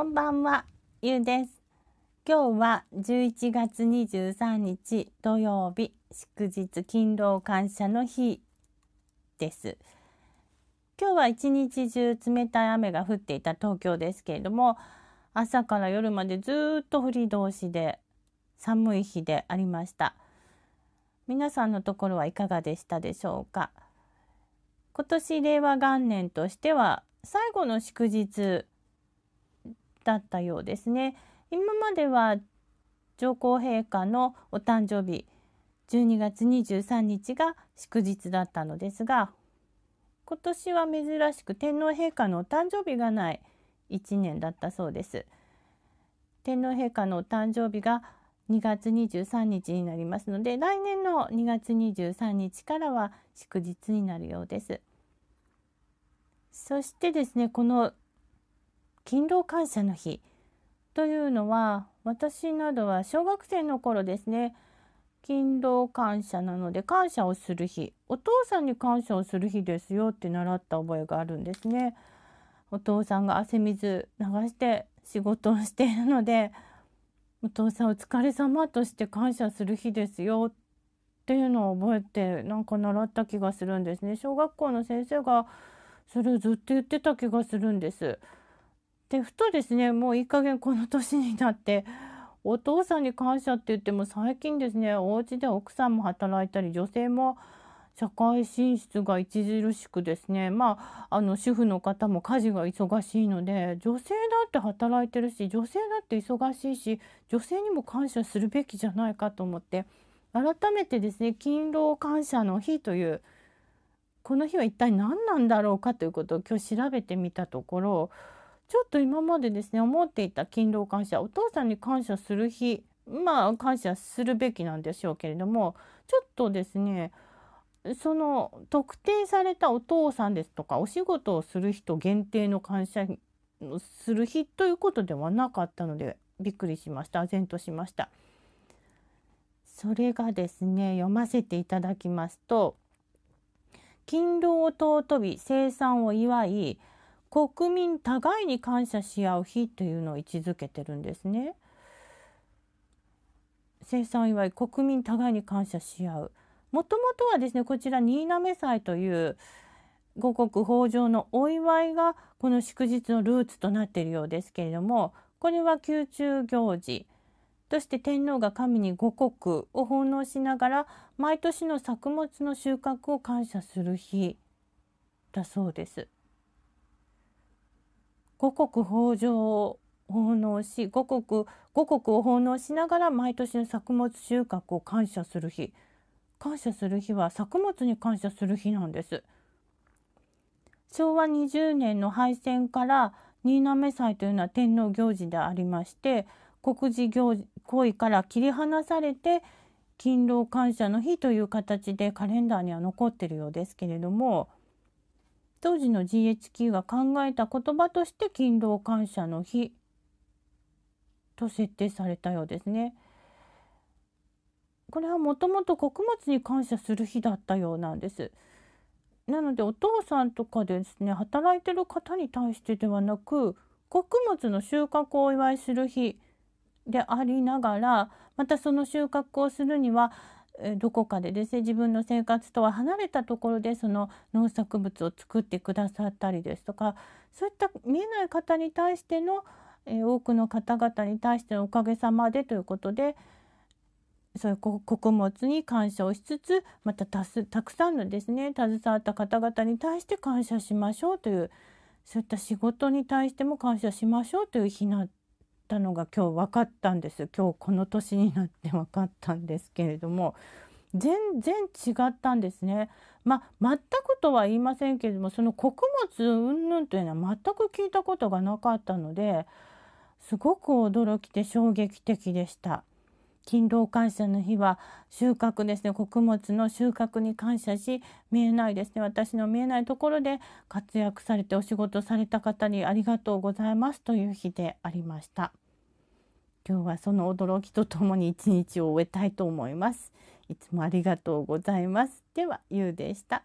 こんばんは、ゆうです。今日は11月23日土曜日、祝日勤労感謝の日です。今日は一日中冷たい雨が降っていた東京ですけれども、朝から夜までずっと降り通しで寒い日でありました。皆さんのところはいかがでしたでしょうか。今年令和元年としては最後の祝日だったようですね。今までは上皇陛下のお誕生日12月23日が祝日だったのですが今年は珍しく天皇陛下のお誕生日がない1年だったそうです。天皇陛下のお誕生日が2月23日になりますので来年の2月23日からは祝日になるようです。そしてですねこの勤労感謝の日というのは私などは小学生の頃ですね勤労感謝なので感謝をする日お父さんに感謝をする日ですよって習った覚えがあるんですねお父さんが汗水流して仕事をしているのでお父さんお疲れ様として感謝する日ですよっていうのを覚えてなんか習った気がするんですね小学校の先生がそれをずっと言ってた気がするんですでふとですねもういい加減この年になってお父さんに感謝って言っても最近ですねお家で奥さんも働いたり女性も社会進出が著しくですねまああの主婦の方も家事が忙しいので女性だって働いてるし女性だって忙しいし女性にも感謝するべきじゃないかと思って改めてですね勤労感謝の日というこの日は一体何なんだろうかということを今日調べてみたところちょっと今までですね思っていた勤労感謝お父さんに感謝する日まあ感謝するべきなんでしょうけれどもちょっとですねその特定されたお父さんですとかお仕事をする人限定の感謝する日ということではなかったのでびっくりしました唖然としました。それがですね読ませていただきますと「勤労を尊び生産を祝い国民互いに感謝し合う日というのを位置づけてるんですね。生産祝い国民互いに感謝し合うもともとはですねこちら新滑祭という五穀豊穣のお祝いがこの祝日のルーツとなっているようですけれどもこれは宮中行事として天皇が神に五穀を奉納しながら毎年の作物の収穫を感謝する日だそうです。五穀豊穣を奉納し五穀五穀を奉納しながら毎年の作物収穫を感謝する日感謝する日は作物に感謝する日なんです昭和20年の敗戦から新嘗祭というのは天皇行事でありまして国事行行為から切り離されて勤労感謝の日という形でカレンダーには残ってるようですけれども当時の GHQ が考えた言葉として勤労感謝の日と設定されたようですね。これはもともと穀物に感謝する日だったようなんです。なのでお父さんとかですね働いてる方に対してではなく穀物の収穫をお祝いする日でありながらまたその収穫をするにはどこかでですね自分の生活とは離れたところでその農作物を作ってくださったりですとかそういった見えない方に対しての、え多くの方々に対してのおかげさまでということでそういう穀物に感謝をしつつまたたすたくさんのですね携わった方々に対して感謝しましょうというそういった仕事に対しても感謝しましょうという日なったのが今日分かったんです今日この年になって分かったんですけれども全然違ったんですね。まあ、全くとは言いませんけれどもその穀物云々というのは全く聞いたことがなかったのですごく驚きで衝撃的でした。勤労感謝の日は収穫ですね穀物の収穫に感謝し見えないですね私の見えないところで活躍されてお仕事された方にありがとうございますという日でありました今日はその驚きとともに一日を終えたいと思いますいつもありがとうございますではゆうでした